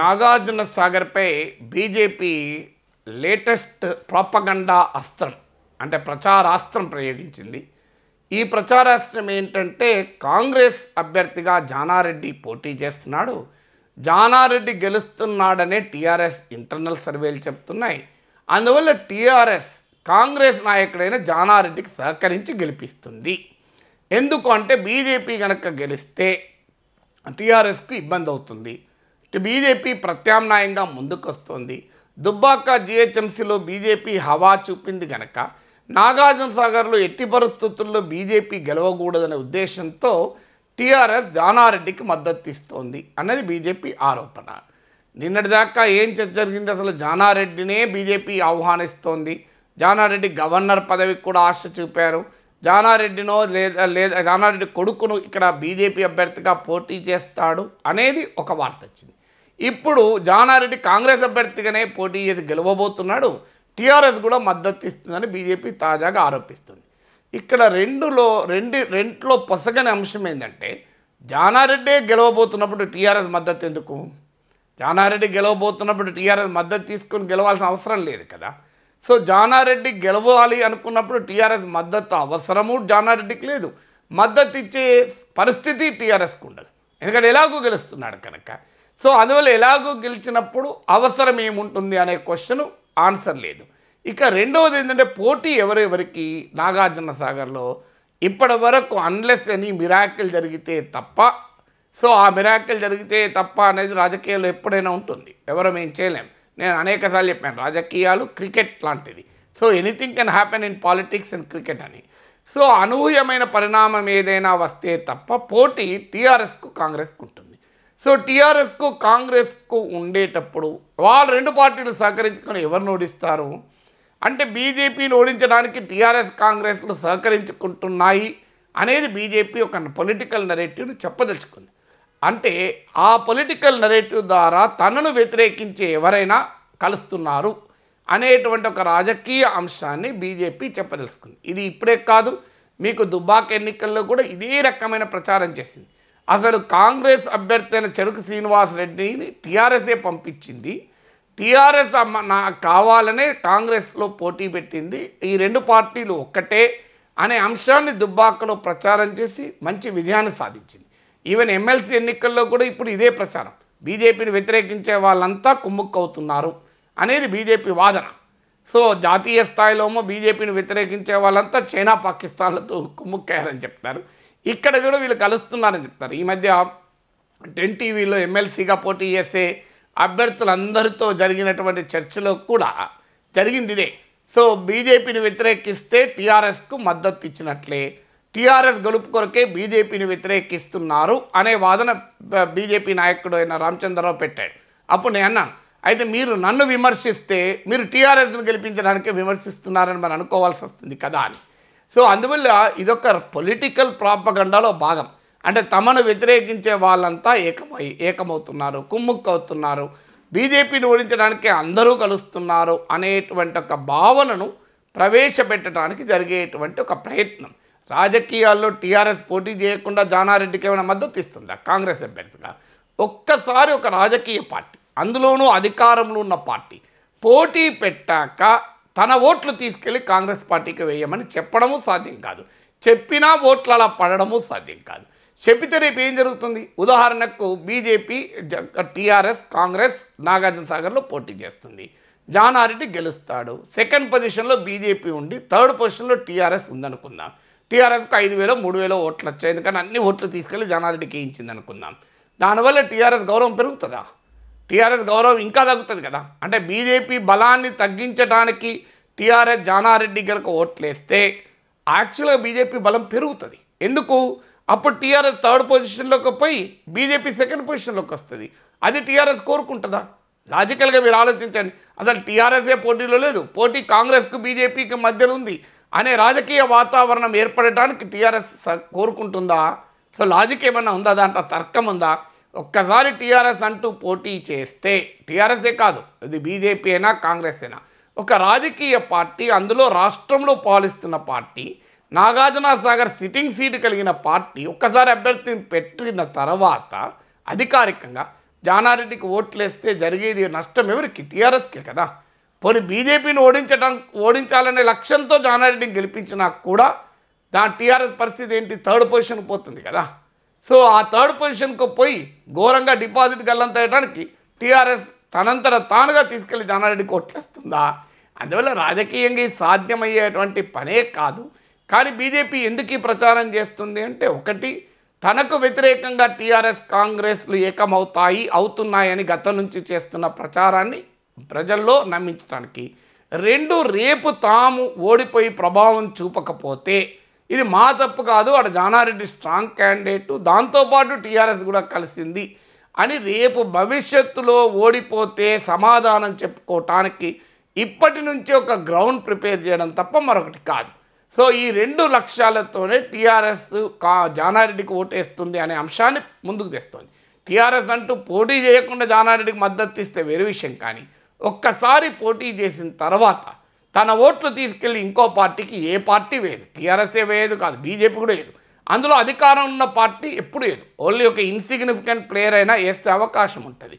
నాగార్జున సాగర్పై BJP latest propaganda అస్త్రం అంటే ప్రచారాస్త్రం ప్రయోగించింది ఈ ప్రచారాస్త్రం ఏంటంటే కాంగ్రెస్ అభ్యర్థిగా జానారెడ్డి పోటీ చేస్తున్నాడు జానారెడ్డి గెలుస్తున్నాడనే టీఆర్ఎస్ ఇంటర్నల్ సర్వేలు చెప్తున్నాయి అందువల్ల టీఆర్ఎస్ కాంగ్రెస్ నాయకుడైన జానారెడ్డికి సహకరించి గెలిపిస్తుంది ఎందుకు అంటే బీజేపీ కనుక గెలిస్తే టీఆర్ఎస్కు ఇబ్బంది అవుతుంది ఇటు బీజేపీ ప్రత్యామ్నాయంగా ముందుకొస్తోంది దుబ్బాక జీహెచ్ఎంసీలో బీజేపీ హవా చూపింది గనక నాగార్జున సాగర్లో ఎట్టి పరిస్థితుల్లో బీజేపీ గెలవకూడదనే ఉద్దేశంతో టీఆర్ఎస్ జానారెడ్డికి మద్దతు ఇస్తోంది అన్నది బీజేపీ ఆరోపణ నిన్నటిదాకా ఏం చర్చ జరిగింది అసలు జానారెడ్డినే బీజేపీ ఆహ్వానిస్తోంది జానారెడ్డి గవర్నర్ పదవికి కూడా ఆశ చూపారు జానారెడ్డినో లేదా లేదా జానారెడ్డి కొడుకును ఇక్కడ బీజేపీ అభ్యర్థిగా పోటీ చేస్తాడు అనేది ఒక వార్త వచ్చింది ఇప్పుడు జానారెడ్డి కాంగ్రెస్ అభ్యర్థిగానే పోటీ చేసి గెలవబోతున్నాడు టీఆర్ఎస్ కూడా మద్దతు ఇస్తుందని బీజేపీ తాజాగా ఆరోపిస్తుంది ఇక్కడ రెండులో రెండు రెంట్లో పొసగని అంశం ఏంటంటే జానారెడ్డే గెలవబోతున్నప్పుడు టీఆర్ఎస్ మద్దతు ఎందుకు జానారెడ్డి గెలవబోతున్నప్పుడు టీఆర్ఎస్ మద్దతు తీసుకొని గెలవాల్సిన అవసరం లేదు కదా సో జానారెడ్డి గెలవాలి అనుకున్నప్పుడు టీఆర్ఎస్ మద్దతు అవసరము జానారెడ్డికి లేదు మద్దతు ఇచ్చే పరిస్థితి టీఆర్ఎస్కు ఉండదు ఎందుకంటే ఎలాగూ గెలుస్తున్నాడు కనుక సో అందువల్ల ఎలాగో గెలిచినప్పుడు అవసరం ఏముంటుంది అనే క్వశ్చన్ ఆన్సర్ లేదు ఇక రెండవది ఏంటంటే పోటీ ఎవరెవరికి నాగార్జున సాగర్లో ఇప్పటి వరకు అన్లెస్ అని మిరాకిల్ జరిగితే తప్ప సో ఆ మిరాకిల్ జరిగితే తప్ప అనేది రాజకీయాలు ఎప్పుడైనా ఉంటుంది ఎవరో మేము చేయలేం నేను అనేకసార్లు చెప్పాను రాజకీయాలు క్రికెట్ లాంటిది so anything can happen in politics and cricket అని సో అనూహ్యమైన పరిణామం ఏదైనా వస్తే తప్ప పోటీ టీఆర్ఎస్కు కాంగ్రెస్కు ఉంటుంది సో టీఆర్ఎస్కు కాంగ్రెస్కు ఉండేటప్పుడు వాళ్ళు రెండు పార్టీలు సహకరించుకొని ఎవరు ఓడిస్తారు అంటే బీజేపీని ఓడించడానికి టీఆర్ఎస్ కాంగ్రెస్లు సహకరించుకుంటున్నాయి అనేది బీజేపీ ఒక పొలిటికల్ నెరేటివ్ను చెప్పదలుచుకుంది అంటే ఆ పొలిటికల్ నెరేటివ్ ద్వారా తనను వ్యతిరేకించే ఎవరైనా కలుస్తున్నారు అనేటువంటి ఒక రాజకీయ అంశాన్ని బీజేపీ చెప్పదలుచుకుంది ఇది ఇప్పుడే కాదు మీకు దుబ్బాక ఎన్నికల్లో కూడా ఇదే రకమైన ప్రచారం చేసింది అసలు కాంగ్రెస్ అభ్యర్థి అయిన చెరుకు శ్రీనివాసరెడ్డిని టీఆర్ఎస్ఏ పంపించింది టీఆర్ఎస్ నా కావాలనే కాంగ్రెస్లో పోటీ పెట్టింది ఈ రెండు పార్టీలు ఒక్కటే అనే అంశాన్ని దుబ్బాకలో ప్రచారం చేసి మంచి విజయాన్ని సాధించింది ఈవెన్ ఎమ్మెల్సీ ఎన్నికల్లో కూడా ఇప్పుడు ఇదే ప్రచారం బీజేపీని వ్యతిరేకించే వాళ్ళంతా కుమ్ముక్కవుతున్నారు అనేది బీజేపీ వాదన సో జాతీయ స్థాయిలోమో బీజేపీని వ్యతిరేకించే వాళ్ళంతా చైనా పాకిస్తాన్లతో కుమ్ముక్కారని చెప్తారు ఇక్కడ కూడా వీళ్ళు కలుస్తున్నారని చెప్తారు ఈ మధ్య టెన్ టీవీలో ఎమ్మెల్సీగా పోటీ చేసే అభ్యర్థులందరితో జరిగినటువంటి చర్చలో కూడా జరిగింది ఇదే సో బీజేపీని వ్యతిరేకిస్తే టీఆర్ఎస్కు మద్దతు ఇచ్చినట్లే టీఆర్ఎస్ గెలుపు కొరకే బీజేపీని వ్యతిరేకిస్తున్నారు అనే వాదన బీజేపీ నాయకుడు అయిన రామచంద్రరావు పెట్టాడు అప్పుడు నేను అన్నాను అయితే మీరు నన్ను విమర్శిస్తే మీరు టీఆర్ఎస్ను గెలిపించడానికే విమర్శిస్తున్నారని మనం అనుకోవాల్సి వస్తుంది కదా అని సో అందువల్ల ఇదొక పొలిటికల్ ప్రాపగండాలో భాగం అంటే తమను వ్యతిరేకించే వాళ్ళంతా ఏకమై ఏకమవుతున్నారు కుమ్ముక్కవుతున్నారు బీజేపీని ఓడించడానికి అందరూ కలుస్తున్నారు అనేటువంటి ఒక భావనను ప్రవేశపెట్టడానికి జరిగేటువంటి ఒక ప్రయత్నం రాజకీయాల్లో టీఆర్ఎస్ పోటీ చేయకుండా జానారెడ్డికి ఏమైనా మద్దతు ఇస్తుందా కాంగ్రెస్ అభ్యర్థిగా ఒక్కసారి ఒక రాజకీయ పార్టీ అందులోనూ అధికారంలో ఉన్న పార్టీ పోటీ పెట్టాక తన ఓట్లు తీసుకెళ్లి కాంగ్రెస్ పార్టీకి వేయమని చెప్పడము సాధ్యం కాదు చెప్పినా ఓట్లు అలా పడడము సాధ్యం కాదు చెబితే రేపు ఏం జరుగుతుంది ఉదాహరణకు బీజేపీ టీఆర్ఎస్ కాంగ్రెస్ నాగార్జున సాగర్లో పోటీ చేస్తుంది జానారెడ్డి గెలుస్తాడు సెకండ్ పొజిషన్లో బీజేపీ ఉండి థర్డ్ పొజిషన్లో టీఆర్ఎస్ ఉందనుకుందాం టీఆర్ఎస్కి ఐదు వేలో మూడు వేలో ఓట్లు వచ్చాయి ఎందుకంటే అన్ని ఓట్లు తీసుకెళ్ళి జానారెడ్డికి ఇచ్చింది అనుకుందాం దానివల్ల టీఆర్ఎస్ గౌరవం పెరుగుతుందా టీఆర్ఎస్ గౌరవం ఇంకా తగ్గుతుంది కదా అంటే బీజేపీ బలాన్ని తగ్గించడానికి టీఆర్ఎస్ జానారెడ్డి కనుక ఓట్లేస్తే యాక్చువల్గా బీజేపీ బలం పెరుగుతుంది ఎందుకు అప్పుడు టీఆర్ఎస్ థర్డ్ పొజిషన్లోకి పోయి బీజేపీ సెకండ్ పొజిషన్లోకి వస్తుంది అది టీఆర్ఎస్ కోరుకుంటుందా లాజికల్గా మీరు ఆలోచించండి అసలు టీఆర్ఎస్ఏ పోటీలో లేదు పోటీ కాంగ్రెస్కు బీజేపీకి మధ్యలో ఉంది అనే రాజకీయ వాతావరణం ఏర్పడటానికి టీఆర్ఎస్ కోరుకుంటుందా సో లాజిక్ ఏమైనా ఉందా దాంట్లో తర్కం ఉందా ఒక్కసారి టీఆర్ఎస్ అంటూ పోటీ చేస్తే టీఆర్ఎస్ఏ కాదు ఇది బీజేపీ అయినా కాంగ్రెస్ అయినా ఒక రాజకీయ పార్టీ అందులో రాష్ట్రంలో పాలిస్తున్న party Nagarjuna Sagar sitting seat కలిగిన పార్టీ ఒక్కసారి అభ్యర్థిని పెట్టిన తర్వాత అధికారికంగా జానారెడ్డికి ఓట్లేస్తే జరిగేది నష్టం ఎవరికి టీఆర్ఎస్కే కదా పోనీ బీజేపీని ఓడించడం ఓడించాలనే లక్ష్యంతో జానారెడ్డిని గెలిపించినా కూడా దాని టీఆర్ఎస్ పరిస్థితి ఏంటి థర్డ్ పొజిషన్ పోతుంది కదా సో ఆ థర్డ్ పొజిషన్కు పోయి ఘోరంగా డిపాజిట్ గల్లంతయడానికి టీఆర్ఎస్ తనంతట తానుగా తీసుకెళ్లి జానారెడ్డి కొట్టేస్తుందా అందువల్ల రాజకీయంగా సాధ్యమయ్యేటువంటి పనే కాదు కానీ బీజేపీ ఎందుకు ఈ ప్రచారం చేస్తుంది అంటే ఒకటి తనకు వ్యతిరేకంగా టీఆర్ఎస్ కాంగ్రెస్లు ఏకమవుతాయి అవుతున్నాయని గతం నుంచి చేస్తున్న ప్రచారాన్ని ప్రజల్లో నమ్మించడానికి రెండు రేపు తాము ఓడిపోయి ప్రభావం చూపకపోతే ఇది మా తప్పు కాదు అటు జానారెడ్డి స్ట్రాంగ్ క్యాండిడేటు దాంతోపాటు టీఆర్ఎస్ కూడా కలిసింది అని రేపు భవిష్యత్తులో ఓడిపోతే సమాధానం చెప్పుకోవటానికి ఇప్పటి నుంచి ఒక గ్రౌండ్ ప్రిపేర్ చేయడం తప్ప మరొకటి కాదు సో ఈ రెండు లక్ష్యాలతోనే టీఆర్ఎస్ కా జానారెడ్డికి ఓటేస్తుంది అనే అంశాన్ని ముందుకు తెస్తోంది టీఆర్ఎస్ అంటూ పోటీ చేయకుండా జానారెడ్డికి మద్దతు ఇస్తే వేరే విషయం కానీ ఒక్కసారి పోటీ చేసిన తర్వాత తన ఓట్లు తీసుకెళ్ళి ఇంకో పార్టీకి ఏ పార్టీ వేయదు టీఆర్ఎస్ఏ వేయదు కాదు బీజేపీ కూడా వేయదు అందులో అధికారం ఉన్న పార్టీ ఎప్పుడు వేయదు ఓన్లీ ఒక ఇన్సిగ్నిఫికెంట్ ప్లేయర్ అయినా వేస్తే అవకాశం ఉంటుంది